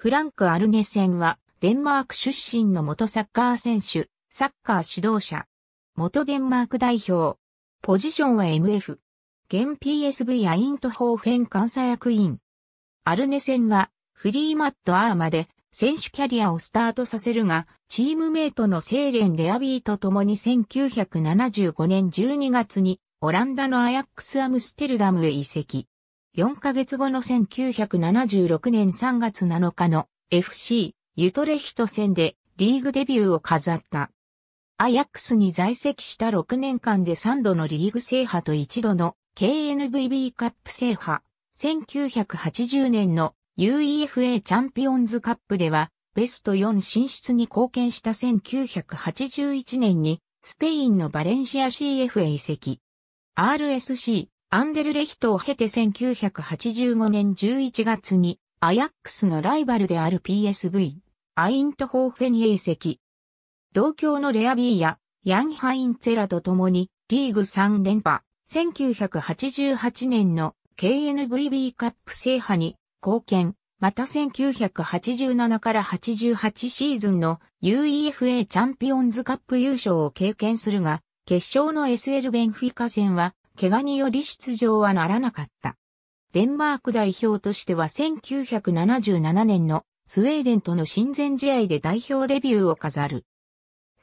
フランク・アルネセンは、デンマーク出身の元サッカー選手、サッカー指導者。元デンマーク代表。ポジションは MF。現 PSV アイントホーフェン監査役員。アルネセンは、フリーマットアーマで、選手キャリアをスタートさせるが、チームメイトのセーレン・レアビーと共に1975年12月に、オランダのアヤックス・アムステルダムへ移籍。4ヶ月後の1976年3月7日の FC ユトレヒト戦でリーグデビューを飾った。アヤックスに在籍した6年間で3度のリーグ制覇と1度の KNVB カップ制覇。1980年の UEFA チャンピオンズカップではベスト4進出に貢献した1981年にスペインのバレンシア CF へ移籍。RSC アンデルレヒトを経て1985年11月にアヤックスのライバルである PSV、アイントホーフェに移籍。同郷のレアビーやヤンハインツェラと共にリーグ3連覇、1988年の KNVB カップ制覇に貢献、また1987から88シーズンの UEFA チャンピオンズカップ優勝を経験するが、決勝の SL ベンフィカ戦は怪我により出場はならなかった。デンマーク代表としては1977年のスウェーデンとの親善試合で代表デビューを飾る。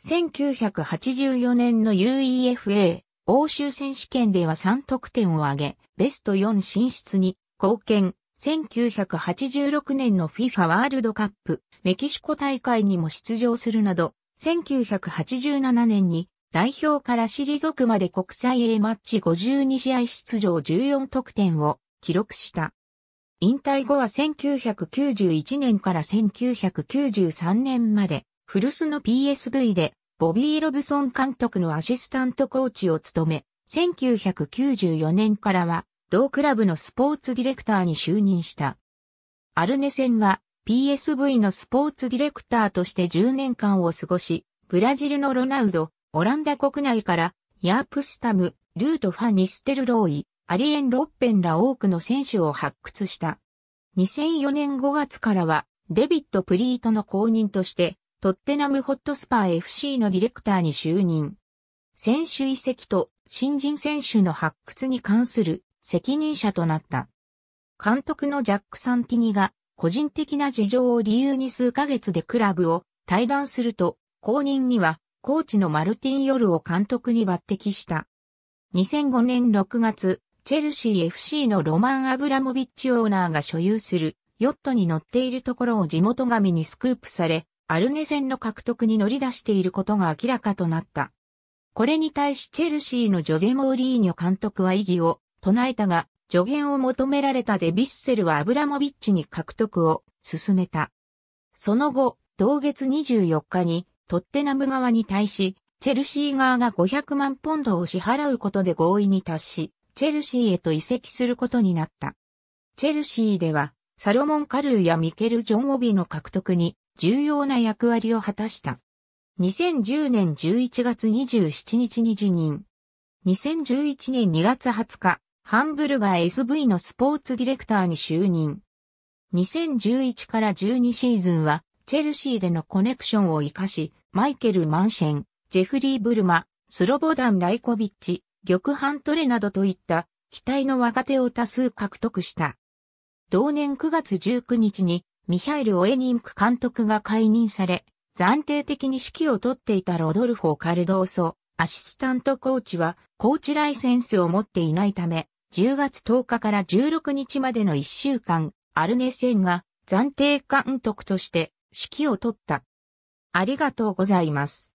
1984年の UEFA 欧州選手権では3得点を挙げ、ベスト4進出に貢献。1986年の FIFA ワールドカップメキシコ大会にも出場するなど、1987年に代表から退くまで国際 A マッチ52試合出場14得点を記録した。引退後は1991年から1993年まで、古巣の PSV で、ボビー・ロブソン監督のアシスタントコーチを務め、1994年からは、同クラブのスポーツディレクターに就任した。アルネ戦は、PSV のスポーツディレクターとして10年間を過ごし、ブラジルのロナウド、オランダ国内から、ヤープスタム、ルート・ファ・ニステルローイ、アリエン・ロッペンら多くの選手を発掘した。2004年5月からは、デビット・プリートの後任として、トッテナム・ホットスパー FC のディレクターに就任。選手移籍と新人選手の発掘に関する責任者となった。監督のジャック・サンティニが個人的な事情を理由に数ヶ月でクラブを退団すると、後任にはコーチのマルティン・ヨルを監督に抜擢した。2005年6月、チェルシー FC のロマン・アブラモビッチオーナーが所有するヨットに乗っているところを地元紙にスクープされ、アルネ戦の獲得に乗り出していることが明らかとなった。これに対しチェルシーのジョゼ・モーリーニョ監督は異議を唱えたが、助言を求められたデビッセルはアブラモビッチに獲得を進めた。その後、同月24日にトッテナム側に対し、チェルシー側が500万ポンドを支払うことで合意に達し、チェルシーへと移籍することになった。チェルシーでは、サロモン・カルーやミケル・ジョン・オビの獲得に重要な役割を果たした。2010年11月27日に辞任。2011年2月20日、ハンブルガー SV のスポーツディレクターに就任。2011から12シーズンはチェルシーでのコネクションを活かし、マイケル・マンシェン、ジェフリー・ブルマ、スロボダン・ライコビッチ、玉ハトレなどといった期待の若手を多数獲得した。同年9月19日にミハイル・オエニンク監督が解任され、暫定的に指揮を取っていたロドルフォ・カルドーソ、アシスタントコーチはコーチライセンスを持っていないため、10月10日から16日までの1週間、アルネセンが暫定監督として指揮を取った。ありがとうございます。